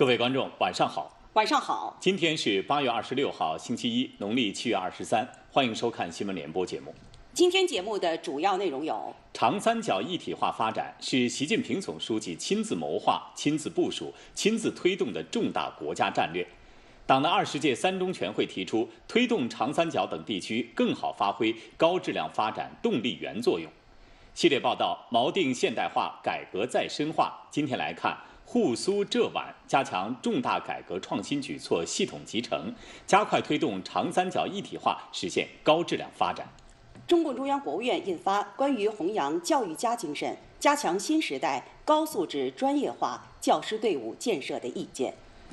各位观众，晚上好。晚上好。今天是八月二十六号，星期一，农历七月二十三。欢迎收看新闻联播节目。今天节目的主要内容有：长三角一体化发展是习近平总书记亲自谋划、亲自部署、亲自推动的重大国家战略。党的二十届三中全会提出，推动长三角等地区更好发挥高质量发展动力源作用。系列报道：锚定现代化，改革再深化。今天来看。沪苏浙皖加强重大改革创新举措系统集成，加快推动长三角一体化，实现高质量发展。中共中央、国务院印发《关于弘扬教育家精神，加强新时代高素质专业化教师队伍建设的意见》。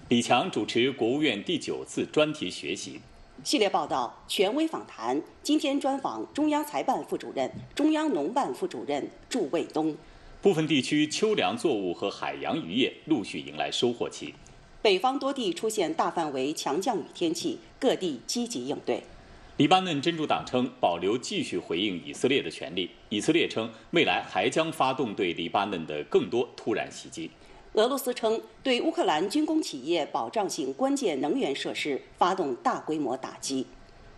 李强主持国务院第九次专题学习。系列报道、权威访谈，今天专访中央财办副主任、中央农办副主任祝卫东。部分地区秋粮作物和海洋渔业陆续迎来收获期。北方多地出现大范围强降雨天气，各地积极应对。黎巴嫩真主党称保留继续回应以色列的权利，以色列称未来还将发动对黎巴嫩的更多突然袭击。俄罗斯称对乌克兰军工企业保障性关键能源设施发动大规模打击。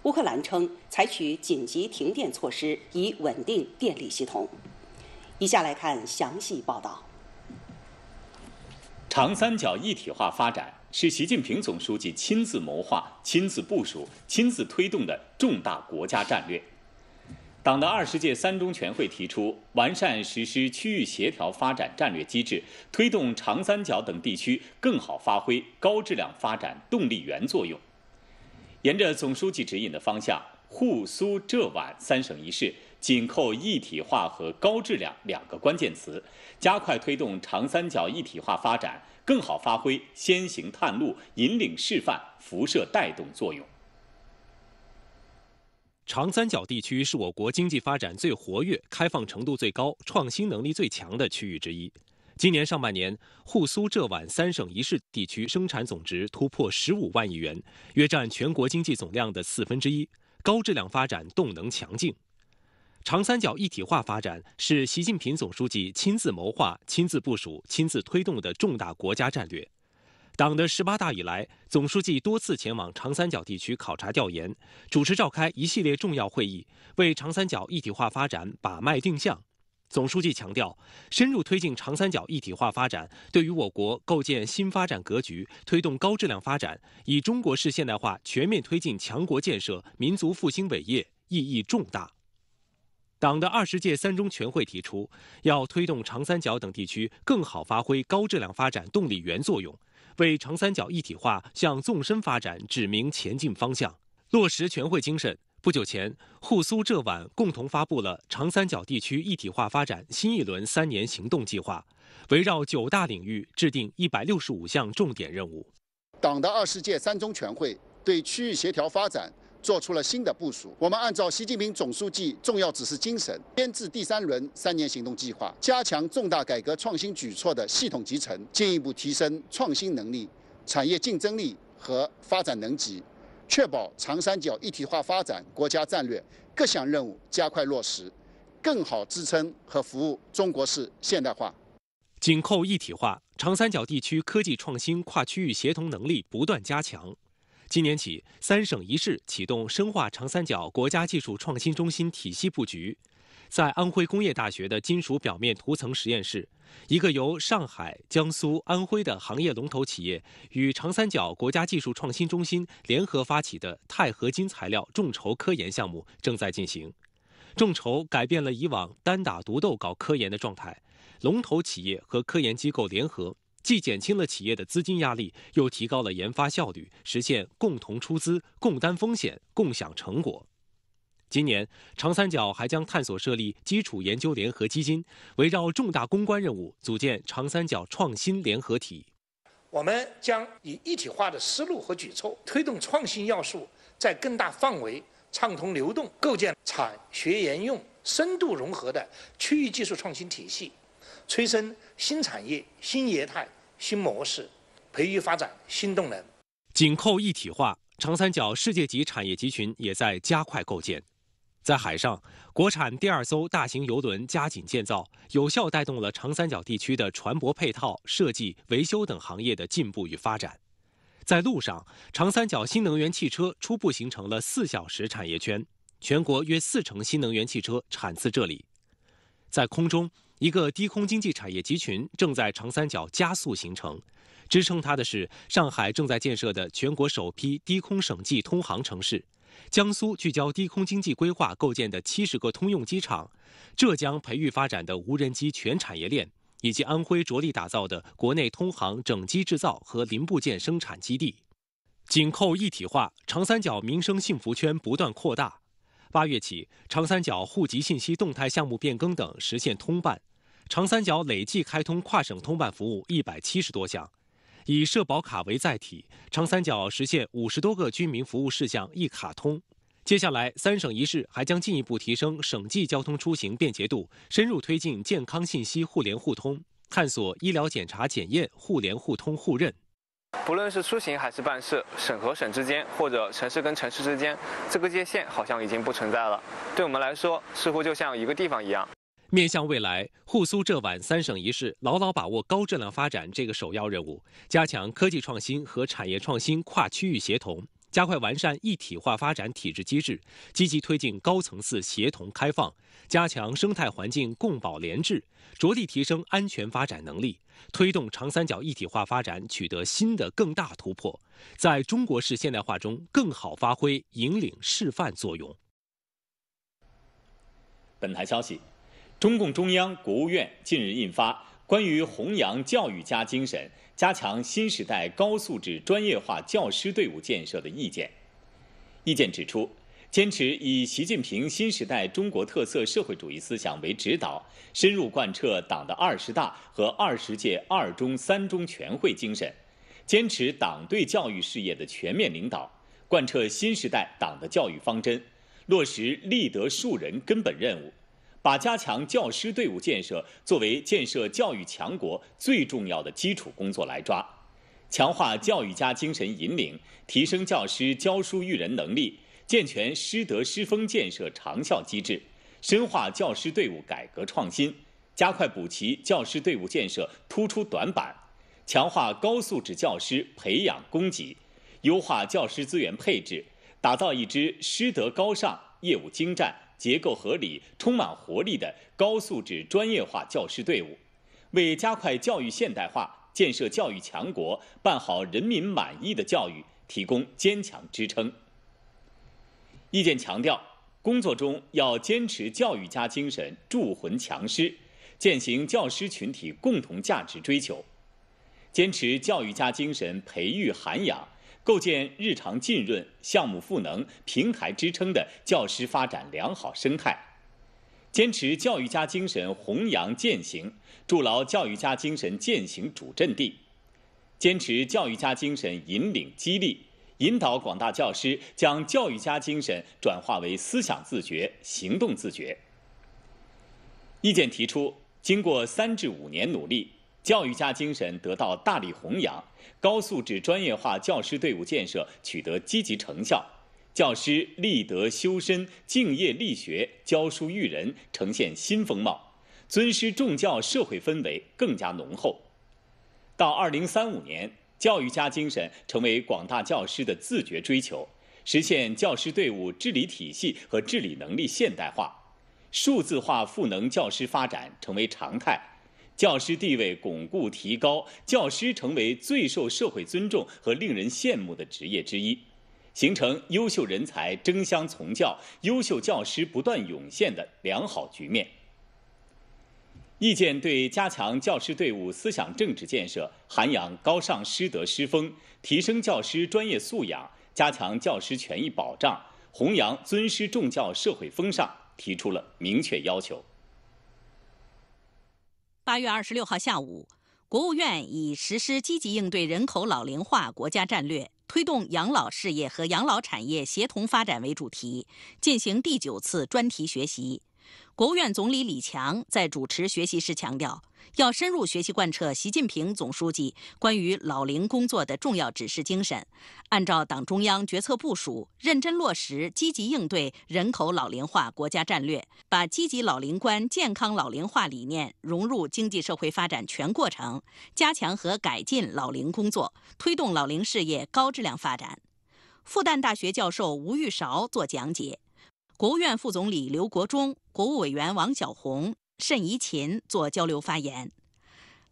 乌克兰称采取紧急停电措施以稳定电力系统。一下来看详细报道。长三角一体化发展是习近平总书记亲自谋划、亲自部署、亲自推动的重大国家战略。党的二十届三中全会提出，完善实施区域协调发展战略机制，推动长三角等地区更好发挥高质量发展动力源作用。沿着总书记指引的方向，沪苏浙皖三省一市。紧扣一体化和高质量两个关键词，加快推动长三角一体化发展，更好发挥先行探路、引领示范、辐射带动作用。长三角地区是我国经济发展最活跃、开放程度最高、创新能力最强的区域之一。今年上半年，沪苏浙皖三省一市地区生产总值突破十五万亿元，约占全国经济总量的四分之一，高质量发展动能强劲。长三角一体化发展是习近平总书记亲自谋划、亲自部署、亲自推动的重大国家战略。党的十八大以来，总书记多次前往长三角地区考察调研，主持召开一系列重要会议，为长三角一体化发展把脉定向。总书记强调，深入推进长三角一体化发展，对于我国构建新发展格局、推动高质量发展、以中国式现代化全面推进强国建设、民族复兴伟业，意义重大。党的二十届三中全会提出，要推动长三角等地区更好发挥高质量发展动力源作用，为长三角一体化向纵深发展指明前进方向。落实全会精神，不久前沪苏浙皖共同发布了《长三角地区一体化发展新一轮三年行动计划》，围绕九大领域制定一百六十五项重点任务。党的二十届三中全会对区域协调发展。做出了新的部署。我们按照习近平总书记重要指示精神，编制第三轮三年行动计划，加强重大改革创新举措的系统集成，进一步提升创新能力、产业竞争力和发展能级，确保长三角一体化发展国家战略各项任务加快落实，更好支撑和服务中国式现代化。紧扣一体化，长三角地区科技创新跨区域协同能力不断加强。今年起，三省一市启动深化长三角国家技术创新中心体系布局。在安徽工业大学的金属表面涂层实验室，一个由上海、江苏、安徽的行业龙头企业与长三角国家技术创新中心联合发起的钛合金材料众筹科研项目正在进行。众筹改变了以往单打独斗搞科研的状态，龙头企业和科研机构联合。既减轻了企业的资金压力，又提高了研发效率，实现共同出资、共担风险、共享成果。今年，长三角还将探索设立基础研究联合基金，围绕重大攻关任务，组建长三角创新联合体。我们将以一体化的思路和举措，推动创新要素在更大范围畅通流动，构建产学研用深度融合的区域技术创新体系，催生新产业、新业态。新模式，培育发展新动能。紧扣一体化，长三角世界级产业集群也在加快构建。在海上，国产第二艘大型油轮加紧建造，有效带动了长三角地区的船舶配套、设计、维修等行业的进步与发展。在路上，长三角新能源汽车初步形成了四小时产业圈，全国约四成新能源汽车产自这里。在空中。一个低空经济产业集群正在长三角加速形成，支撑它的是上海正在建设的全国首批低空省际通航城市，江苏聚焦低空经济规划构建的七十个通用机场，浙江培育发展的无人机全产业链，以及安徽着力打造的国内通航整机制造和零部件生产基地。紧扣一体化，长三角民生幸福圈不断扩大。八月起，长三角户籍信息动态项目变更等实现通办。长三角累计开通跨省通办服务一百七十多项，以社保卡为载体，长三角实现五十多个居民服务事项一卡通。接下来，三省一市还将进一步提升省际交通出行便捷度，深入推进健康信息互联互通，探索医疗检查检验互联互通互认。不论是出行还是办事，省和省之间或者城市跟城市之间，这个界限好像已经不存在了。对我们来说，似乎就像一个地方一样。面向未来，沪苏浙皖三省一市牢牢把握高质量发展这个首要任务，加强科技创新和产业创新跨区域协同，加快完善一体化发展体制机制，积极推进高层次协同开放，加强生态环境共保联治，着力提升安全发展能力，推动长三角一体化发展取得新的更大突破，在中国式现代化中更好发挥引领示范作用。本台消息。中共中央、国务院近日印发《关于弘扬教育家精神，加强新时代高素质专业化教师队伍建设的意见》。意见指出，坚持以习近平新时代中国特色社会主义思想为指导，深入贯彻党的二十大和二十届二中、三中全会精神，坚持党对教育事业的全面领导，贯彻新时代党的教育方针，落实立德树人根本任务。把加强教师队伍建设作为建设教育强国最重要的基础工作来抓，强化教育家精神引领，提升教师教书育人能力，健全师德师风建设长效机制，深化教师队伍改革创新，加快补齐教师队伍建设突出短板，强化高素质教师培养供给，优化教师资源配置，打造一支师德高尚、业务精湛。结构合理、充满活力的高素质专业化教师队伍，为加快教育现代化、建设教育强国、办好人民满意的教育提供坚强支撑。意见强调，工作中要坚持教育家精神铸魂强师，践行教师群体共同价值追求，坚持教育家精神培育涵养。构建日常浸润、项目赋能、平台支撑的教师发展良好生态，坚持教育家精神弘扬践行，筑牢教育家精神践行主阵地，坚持教育家精神引领激励，引导广大教师将教育家精神转化为思想自觉、行动自觉。意见提出，经过三至五年努力。教育家精神得到大力弘扬，高素质专业化教师队伍建设取得积极成效，教师立德修身、敬业力学、教书育人呈现新风貌，尊师重教社会氛围更加浓厚。到二零三五年，教育家精神成为广大教师的自觉追求，实现教师队伍治理体系和治理能力现代化，数字化赋能教师发展成为常态。教师地位巩固提高，教师成为最受社会尊重和令人羡慕的职业之一，形成优秀人才争相从教、优秀教师不断涌现的良好局面。意见对加强教师队伍思想政治建设、涵养高尚师德师风、提升教师专业素养、加强教师权益保障、弘扬尊师重教社会风尚提出了明确要求。八月二十六号下午，国务院以实施积极应对人口老龄化国家战略，推动养老事业和养老产业协同发展为主题，进行第九次专题学习。国务院总理李强在主持学习时强调，要深入学习贯彻习近平总书记关于老龄工作的重要指示精神，按照党中央决策部署，认真落实积极应对人口老龄化国家战略，把积极老龄观、健康老龄化理念融入经济社会发展全过程，加强和改进老龄工作，推动老龄事业高质量发展。复旦大学教授吴玉韶做讲解。国务院副总理刘国中、国务委员王晓红、慎怡勤作交流发言。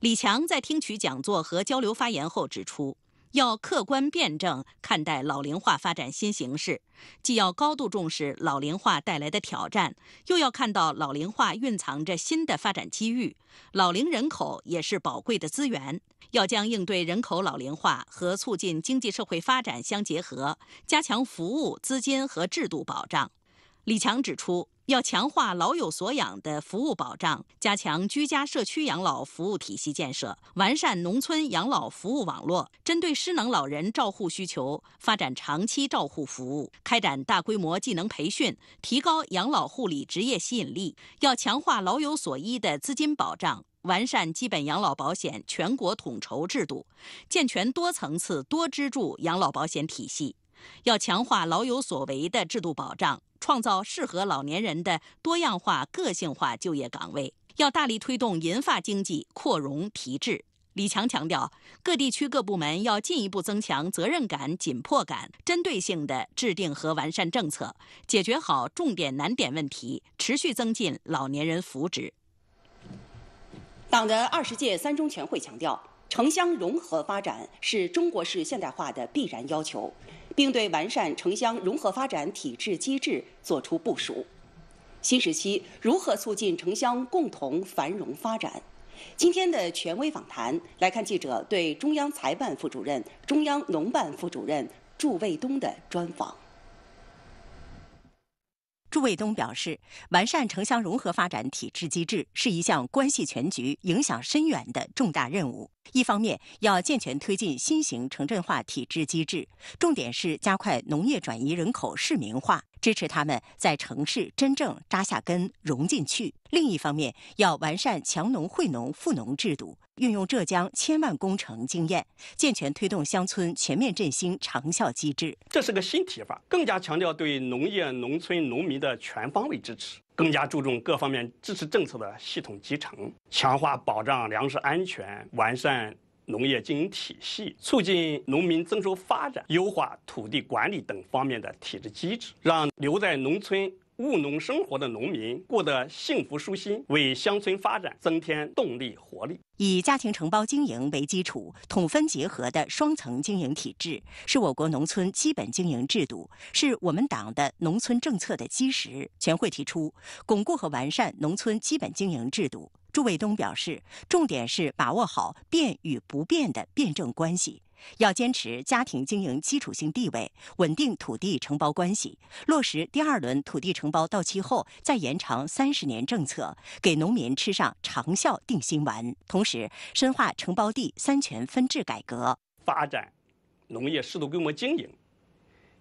李强在听取讲座和交流发言后指出，要客观辩证看待老龄化发展新形势，既要高度重视老龄化带来的挑战，又要看到老龄化蕴藏着新的发展机遇。老龄人口也是宝贵的资源，要将应对人口老龄化和促进经济社会发展相结合，加强服务、资金和制度保障。李强指出，要强化老有所养的服务保障，加强居家社区养老服务体系建设，完善农村养老服务网络，针对失能老人照护需求，发展长期照护服务，开展大规模技能培训，提高养老护理职业吸引力。要强化老有所依的资金保障，完善基本养老保险全国统筹制度，健全多层次多支柱养老保险体系。要强化老有所为的制度保障。创造适合老年人的多样化、个性化就业岗位，要大力推动银发经济扩容提质。李强强调，各地区各部门要进一步增强责任感、紧迫感，针对性的制定和完善政策，解决好重点难点问题，持续增进老年人福祉。党的二十届三中全会强调，城乡融合发展是中国式现代化的必然要求。并对完善城乡融合发展体制机制作出部署。新时期如何促进城乡共同繁荣发展？今天的权威访谈来看，记者对中央财办副主任、中央农办副主任祝卫东的专访。祝卫东表示，完善城乡融合发展体制机制是一项关系全局、影响深远的重大任务。一方面要健全推进新型城镇化体制机制，重点是加快农业转移人口市民化，支持他们在城市真正扎下根、融进去；另一方面要完善强农惠农富农制度，运用浙江千万工程经验，健全推动乡村全面振兴长效机制。这是个新提法，更加强调对农业农村农民的全方位支持。更加注重各方面支持政策的系统集成，强化保障粮食安全，完善农业经营体系，促进农民增收发展，优化土地管理等方面的体制机制，让留在农村。务农生活的农民过得幸福舒心，为乡村发展增添动力活力。以家庭承包经营为基础、统分结合的双层经营体制是我国农村基本经营制度，是我们党的农村政策的基石。全会提出，巩固和完善农村基本经营制度。朱卫东表示，重点是把握好变与不变的辩证关系，要坚持家庭经营基础性地位，稳定土地承包关系，落实第二轮土地承包到期后再延长三十年政策，给农民吃上长效定心丸。同时，深化承包地三权分置改革，发展农业适度规模经营，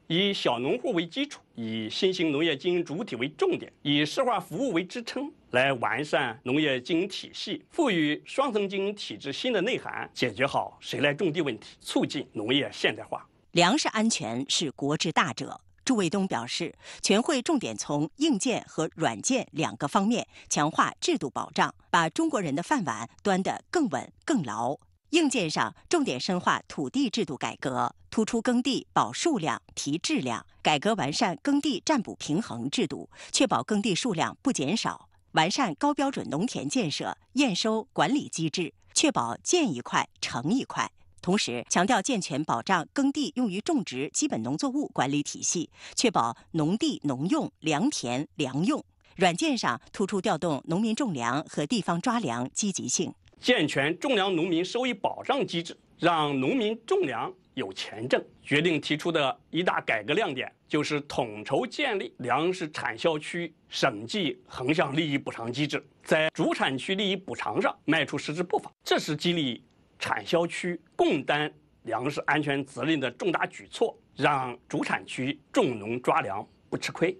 以小农户为基础，以新型农业经营主体为重点，以社化服务为支撑。来完善农业经营体系，赋予双层经营体制新的内涵，解决好谁来种地问题，促进农业现代化。粮食安全是国之大者。朱卫东表示，全会重点从硬件和软件两个方面强化制度保障，把中国人的饭碗端得更稳更牢。硬件上，重点深化土地制度改革，突出耕地保数量提质量，改革完善耕地占补平衡制度，确保耕地数量不减少。完善高标准农田建设验收管理机制，确保建一块成一块。同时，强调健全保障耕地用于种植基本农作物管理体系，确保农地农用、良田良用。软件上突出调动农民种粮和地方抓粮积极性，健全种粮农民收益保障机制，让农民种粮。有钱挣，决定提出的一大改革亮点就是统筹建立粮食产销区省际横向利益补偿机制，在主产区利益补偿上迈出实质步伐，这是激励产销区共担粮食安全责任的重大举措，让主产区种农抓粮不吃亏。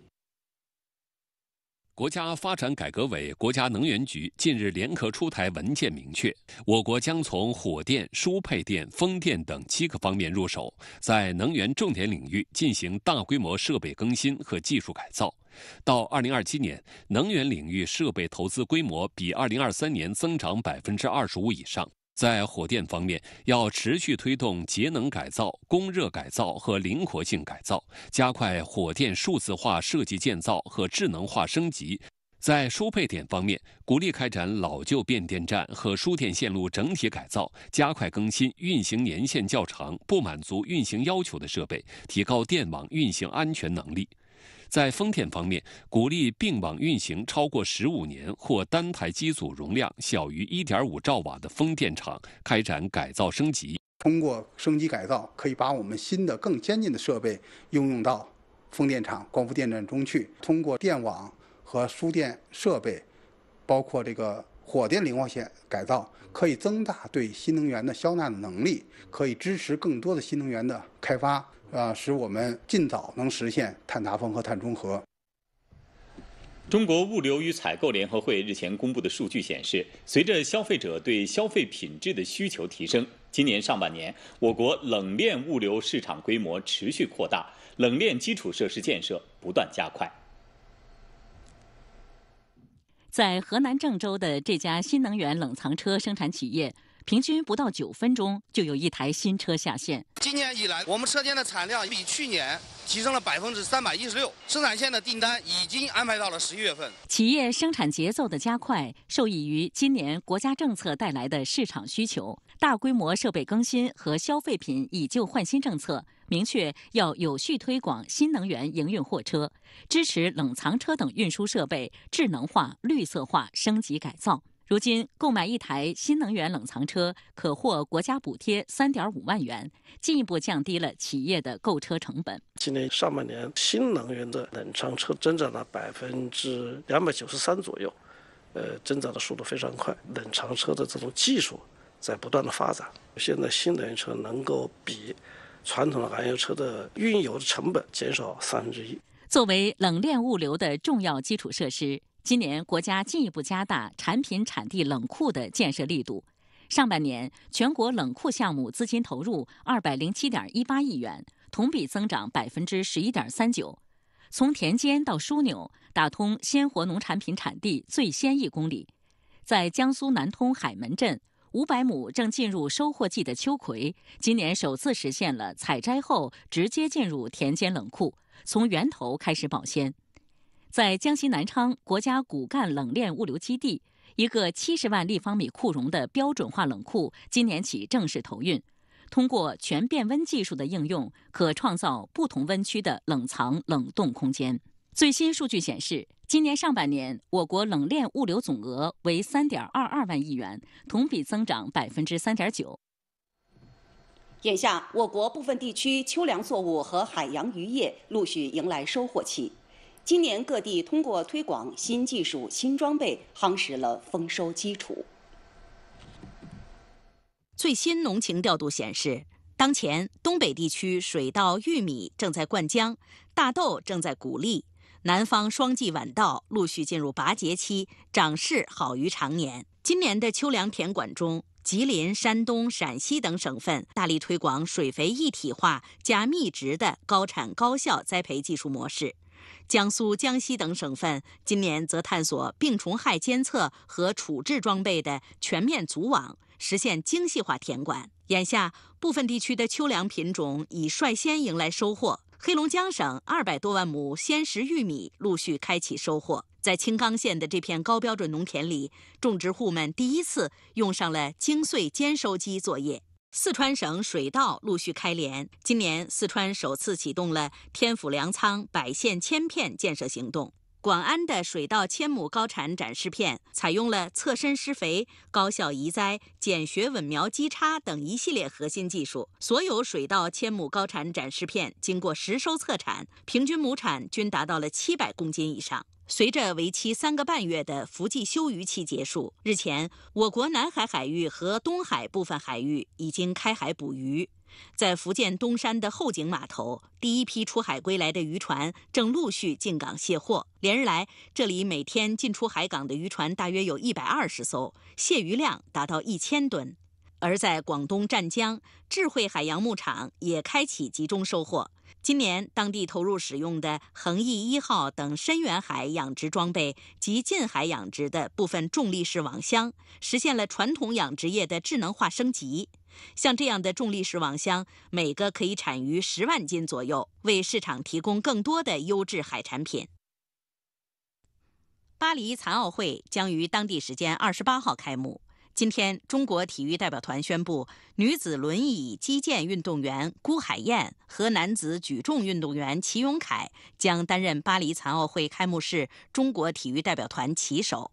国家发展改革委、国家能源局近日联合出台文件，明确我国将从火电、输配电、风电等七个方面入手，在能源重点领域进行大规模设备更新和技术改造。到二零二七年，能源领域设备投资规模比二零二三年增长百分之二十五以上。在火电方面，要持续推动节能改造、供热改造和灵活性改造，加快火电数字化设计建造和智能化升级。在输配电方面，鼓励开展老旧变电站和输电线路整体改造，加快更新运行年限较长、不满足运行要求的设备，提高电网运行安全能力。在风电方面，鼓励并网运行超过十五年或单台机组容量小于一点五兆瓦的风电场开展改造升级。通过升级改造，可以把我们新的更先进的设备应用到风电场、光伏电站中去。通过电网和输电设备，包括这个火电灵活线改造，可以增大对新能源的消纳能力，可以支持更多的新能源的开发。啊，使我们尽早能实现碳达峰和碳中和。中国物流与采购联合会日前公布的数据显示，随着消费者对消费品质的需求提升，今年上半年我国冷链物流市场规模持续扩大，冷链基础设施建设不断加快。在河南郑州的这家新能源冷藏车生产企业。平均不到九分钟就有一台新车下线。今年以来，我们车间的产量比去年提升了百分之三百一十六。生产线的订单已经安排到了十一月份。企业生产节奏的加快，受益于今年国家政策带来的市场需求、大规模设备更新和消费品以旧换新政策。明确要有序推广新能源营运货车，支持冷藏车等运输设备智能化、绿色化升级改造。如今购买一台新能源冷藏车可获国家补贴三点五万元，进一步降低了企业的购车成本。今年上半年，新能源的冷藏车增长了百分之两百九十三左右，呃，增长的速度非常快。冷藏车的这种技术在不断的发展，现在新能源车能够比传统的燃油车的运油的成本减少三分之一。作为冷链物流的重要基础设施。今年，国家进一步加大产品产地冷库的建设力度。上半年，全国冷库项目资金投入二百零七点一八亿元，同比增长百分之十一点三九。从田间到枢纽，打通鲜活农产品产地最先一公里。在江苏南通海门镇，五百亩正进入收获季的秋葵，今年首次实现了采摘后直接进入田间冷库，从源头开始保鲜。在江西南昌国家骨干冷链物流基地，一个七十万立方米库容的标准化冷库今年起正式投运。通过全变温技术的应用，可创造不同温区的冷藏冷冻空间。最新数据显示，今年上半年我国冷链物流总额为三点二二万亿元，同比增长百分之三点九。眼下，我国部分地区秋粮作物和海洋渔业陆续迎来收获期。今年各地通过推广新技术、新装备，夯实了丰收基础。最新农情调度显示，当前东北地区水稻、玉米正在灌浆，大豆正在鼓粒；南方双季晚稻陆续进入拔节期，长势好于常年。今年的秋粮田管中，吉林、山东、陕西等省份大力推广水肥一体化加密植的高产高效栽培技术模式。江苏、江西等省份今年则探索病虫害监测和处置装备的全面组网，实现精细化田管。眼下，部分地区的秋粮品种已率先迎来收获。黑龙江省二百多万亩鲜食玉米陆续开启收获。在青冈县的这片高标准农田里，种植户们第一次用上了精碎兼收机作业。四川省水稻陆续开镰。今年，四川首次启动了“天府粮仓”百县千片建设行动。广安的水稻千亩高产展示片采用了侧身施肥、高效移栽、减学稳苗、基插等一系列核心技术。所有水稻千亩高产展示片经过实收测产，平均亩产均达到了七百公斤以上。随着为期三个半月的伏季休渔期结束，日前，我国南海海域和东海部分海域已经开海捕鱼。在福建东山的后井码头，第一批出海归来的渔船正陆续进港卸货。连日来，这里每天进出海港的渔船大约有一百二十艘，卸鱼量达到一千吨。而在广东湛江，智慧海洋牧场也开启集中收获。今年，当地投入使用的“恒毅一号”等深远海养殖装备及近海养殖的部分重力式网箱，实现了传统养殖业的智能化升级。像这样的重力式网箱，每个可以产于十万斤左右，为市场提供更多的优质海产品。巴黎残奥会将于当地时间二十八号开幕。今天，中国体育代表团宣布，女子轮椅击剑运动员辜海燕和男子举重运动员齐永凯将担任巴黎残奥会开幕式中国体育代表团旗手。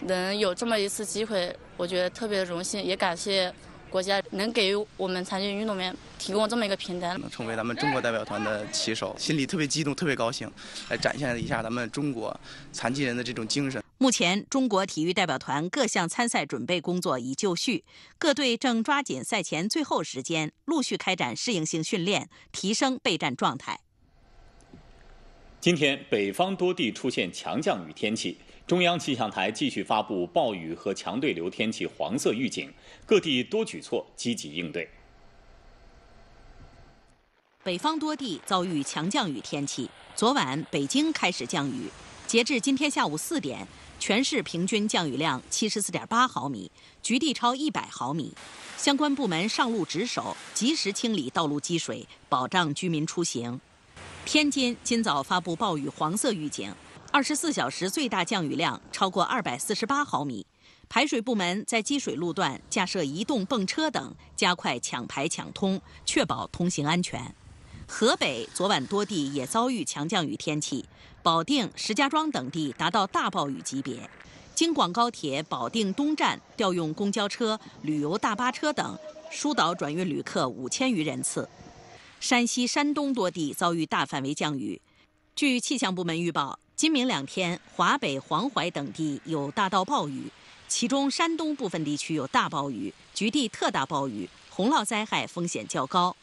能有这么一次机会，我觉得特别荣幸，也感谢。国家能给我们残疾运动员提供这么一个平台，能成为咱们中国代表团的旗手，心里特别激动，特别高兴，来展现一下咱们中国残疾人的这种精神。目前，中国体育代表团各项参赛准备工作已就绪，各队正抓紧赛前最后时间，陆续开展适应性训练，提升备战状态。今天，北方多地出现强降雨天气。中央气象台继续发布暴雨和强对流天气黄色预警，各地多举措积极应对。北方多地遭遇强降雨天气，昨晚北京开始降雨，截至今天下午四点，全市平均降雨量七十四点八毫米，局地超一百毫米。相关部门上路值守，及时清理道路积水，保障居民出行。天津今早发布暴雨黄色预警。二十四小时最大降雨量超过二百四十八毫米，排水部门在积水路段架设移动泵车等，加快抢排抢通，确保通行安全。河北昨晚多地也遭遇强降雨天气，保定、石家庄等地达到大暴雨级别。京广高铁保定东站调用公交车、旅游大巴车等，疏导转运旅客五千余人次。山西、山东多地遭遇大范围降雨，据气象部门预报。今明两天，华北、黄淮等地有大到暴雨，其中山东部分地区有大暴雨，局地特大暴雨，洪涝灾害风险较高。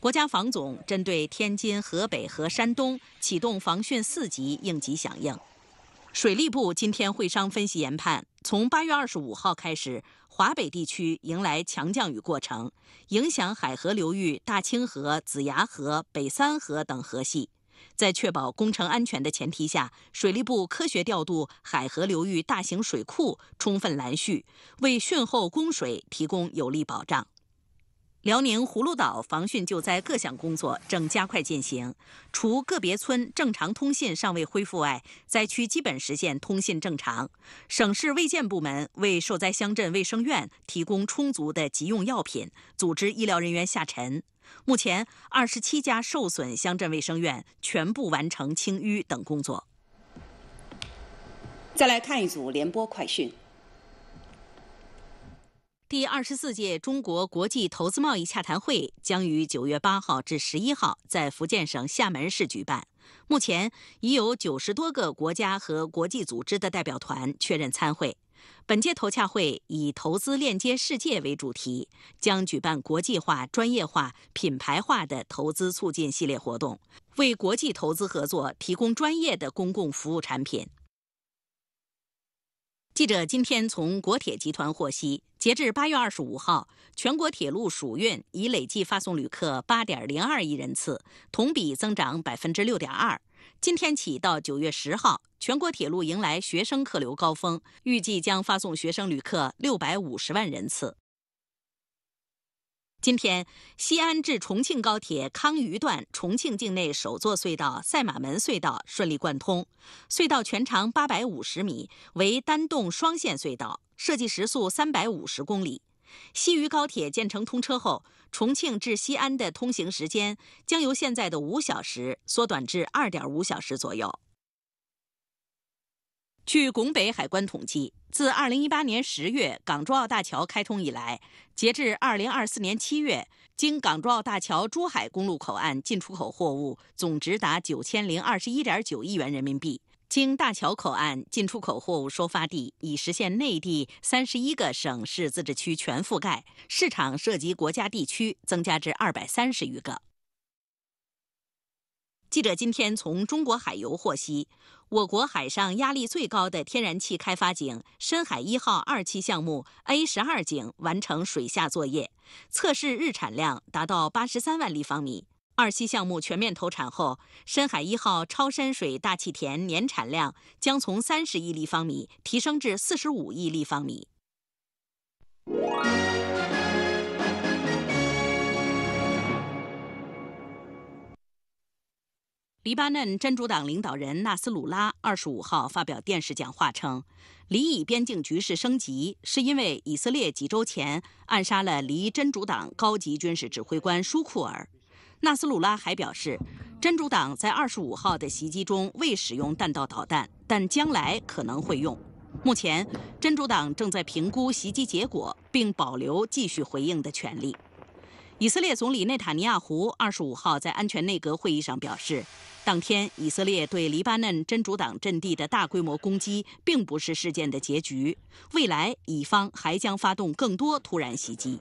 国家防总针对天津、河北和山东启动防汛四级应急响应。水利部今天会商分析研判，从8月25号开始，华北地区迎来强降雨过程，影响海河流域、大清河、子牙河、北三河等河系。在确保工程安全的前提下，水利部科学调度海河流域大型水库，充分拦蓄，为汛后供水提供有力保障。辽宁葫芦岛防汛救灾各项工作正加快进行，除个别村正常通信尚未恢复外，灾区基本实现通信正常。省市卫健部门为受灾乡镇卫生院提供充足的急用药品，组织医疗人员下沉。目前，二十七家受损乡镇卫生院全部完成清淤等工作。再来看一组联播快讯。第二十四届中国国际投资贸易洽谈会将于九月八号至十一号在福建省厦门市举办。目前已有九十多个国家和国际组织的代表团确认参会。本届投洽会以“投资链接世界”为主题，将举办国际化、专业化、品牌化的投资促进系列活动，为国际投资合作提供专业的公共服务产品。记者今天从国铁集团获悉，截至八月二十五号，全国铁路暑运已累计发送旅客八点零二亿人次，同比增长百分之六点二。今天起到九月十号，全国铁路迎来学生客流高峰，预计将发送学生旅客六百五十万人次。今天，西安至重庆高铁康渝段重庆境内首座隧道赛马门隧道顺利贯通。隧道全长八百五十米，为单洞双线隧道，设计时速三百五十公里。西渝高铁建成通车后，重庆至西安的通行时间将由现在的五小时缩短至二点五小时左右。据拱北海关统计，自2018年十月港珠澳大桥开通以来，截至2024年七月，经港珠澳大桥珠海公路口岸进出口货物总值达9021.9亿元人民币。经大桥口岸进出口货物收发地已实现内地31个省市自治区全覆盖，市场涉及国家地区增加至230余个。记者今天从中国海油获悉，我国海上压力最高的天然气开发井“深海一号”二期项目 A 十二井完成水下作业，测试日产量达到八十三万立方米。二期项目全面投产后，“深海一号”超深水大气田年产量将从三十亿立方米提升至四十五亿立方米。黎巴嫩真主党领导人纳斯鲁拉二十五号发表电视讲话称，黎以边境局势升级是因为以色列几周前暗杀了黎真主党高级军事指挥官舒库尔。纳斯鲁拉还表示，真主党在二十五号的袭击中未使用弹道导弹，但将来可能会用。目前，真主党正在评估袭击结果，并保留继续回应的权利。以色列总理内塔尼亚胡二十五号在安全内阁会议上表示，当天以色列对黎巴嫩真主党阵地的大规模攻击并不是事件的结局，未来以方还将发动更多突然袭击。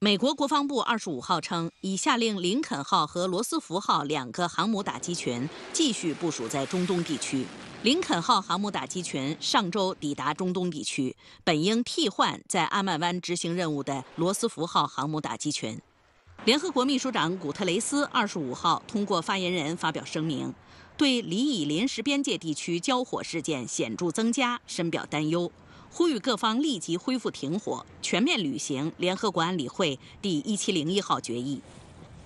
美国国防部二十五号称，已下令“林肯号”和“罗斯福号”两个航母打击群继续部署在中东地区。“林肯号”航母打击群上周抵达中东地区，本应替换在阿曼湾执行任务的“罗斯福号”航母打击群。联合国秘书长古特雷斯二十五号通过发言人发表声明，对黎以临时边界地区交火事件显著增加深表担忧，呼吁各方立即恢复停火，全面履行联合国安理会第一七零一号决议。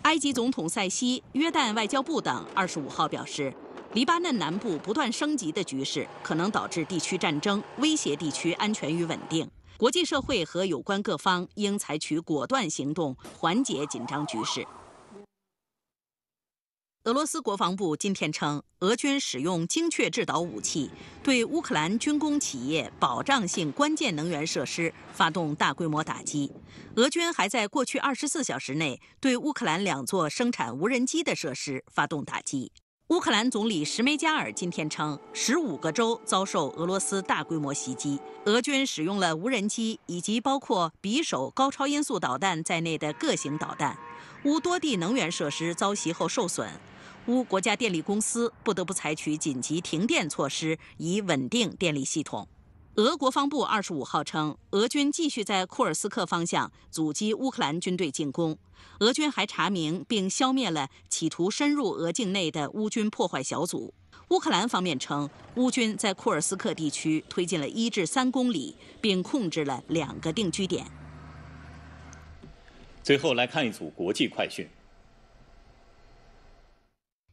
埃及总统塞西、约旦外交部等二十五号表示，黎巴嫩南部不断升级的局势可能导致地区战争，威胁地区安全与稳定。国际社会和有关各方应采取果断行动，缓解紧张局势。俄罗斯国防部今天称，俄军使用精确制导武器对乌克兰军工企业保障性关键能源设施发动大规模打击。俄军还在过去24小时内对乌克兰两座生产无人机的设施发动打击。乌克兰总理什梅加尔今天称，15个州遭受俄罗斯大规模袭击，俄军使用了无人机以及包括匕首高超音速导弹在内的各型导弹。乌多地能源设施遭袭后受损，乌国家电力公司不得不采取紧急停电措施以稳定电力系统。俄国防部二十五号称，俄军继续在库尔斯克方向阻击乌克兰军队进攻。俄军还查明并消灭了企图深入俄境内的乌军破坏小组。乌克兰方面称，乌军在库尔斯克地区推进了一至三公里，并控制了两个定居点。最后来看一组国际快讯：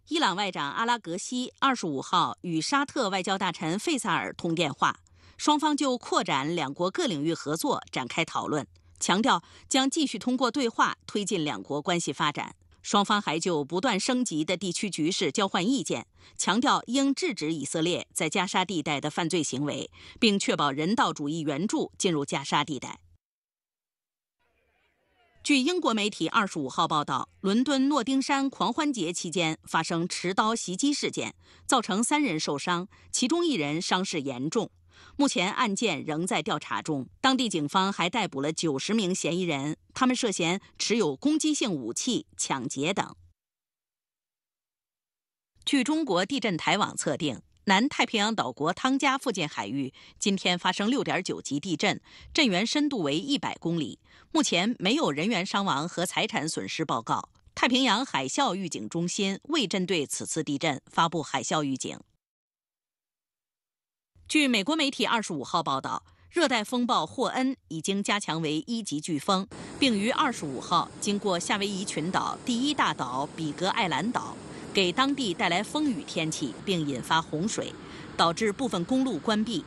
伊朗外长阿拉格西二十五号与沙特外交大臣费萨尔通电话。双方就扩展两国各领域合作展开讨论，强调将继续通过对话推进两国关系发展。双方还就不断升级的地区局势交换意见，强调应制止以色列在加沙地带的犯罪行为，并确保人道主义援助进入加沙地带。据英国媒体二十五号报道，伦敦诺丁山狂欢节期间发生持刀袭击事件，造成三人受伤，其中一人伤势严重。目前案件仍在调查中，当地警方还逮捕了九十名嫌疑人，他们涉嫌持有攻击性武器、抢劫等。据中国地震台网测定，南太平洋岛国汤加附近海域今天发生六点九级地震，震源深度为一百公里。目前没有人员伤亡和财产损失报告。太平洋海啸预警中心未针对此次地震发布海啸预警。据美国媒体二十五号报道，热带风暴霍恩已经加强为一级飓风，并于二十五号经过夏威夷群岛第一大岛比格埃兰岛，给当地带来风雨天气，并引发洪水，导致部分公路关闭。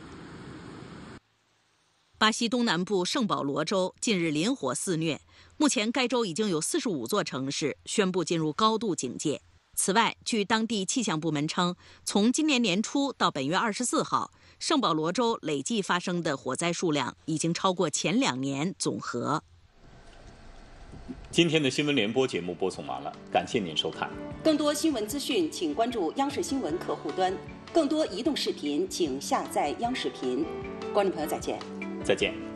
巴西东南部圣保罗州近日林火肆虐，目前该州已经有四十五座城市宣布进入高度警戒。此外，据当地气象部门称，从今年年初到本月二十四号。圣保罗州累计发生的火灾数量已经超过前两年总和。今天的新闻联播节目播送完了，感谢您收看。更多新闻资讯，请关注央视新闻客户端；更多移动视频，请下载央视频。观众朋友，再见。再见。